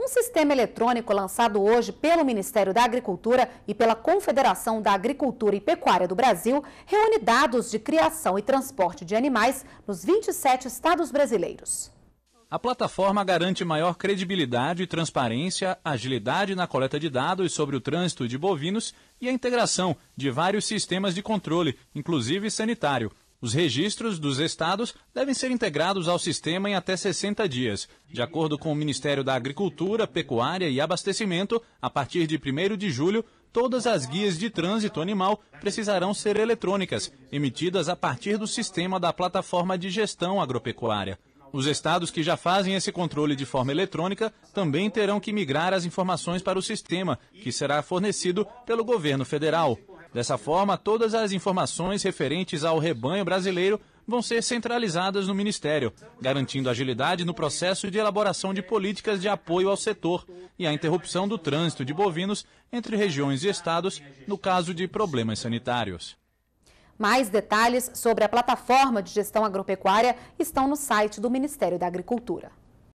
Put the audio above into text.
Um sistema eletrônico lançado hoje pelo Ministério da Agricultura e pela Confederação da Agricultura e Pecuária do Brasil reúne dados de criação e transporte de animais nos 27 estados brasileiros. A plataforma garante maior credibilidade, transparência, agilidade na coleta de dados sobre o trânsito de bovinos e a integração de vários sistemas de controle, inclusive sanitário. Os registros dos estados devem ser integrados ao sistema em até 60 dias. De acordo com o Ministério da Agricultura, Pecuária e Abastecimento, a partir de 1 de julho, todas as guias de trânsito animal precisarão ser eletrônicas, emitidas a partir do sistema da plataforma de gestão agropecuária. Os estados que já fazem esse controle de forma eletrônica também terão que migrar as informações para o sistema, que será fornecido pelo governo federal. Dessa forma, todas as informações referentes ao rebanho brasileiro vão ser centralizadas no Ministério, garantindo agilidade no processo de elaboração de políticas de apoio ao setor e a interrupção do trânsito de bovinos entre regiões e estados no caso de problemas sanitários. Mais detalhes sobre a plataforma de gestão agropecuária estão no site do Ministério da Agricultura.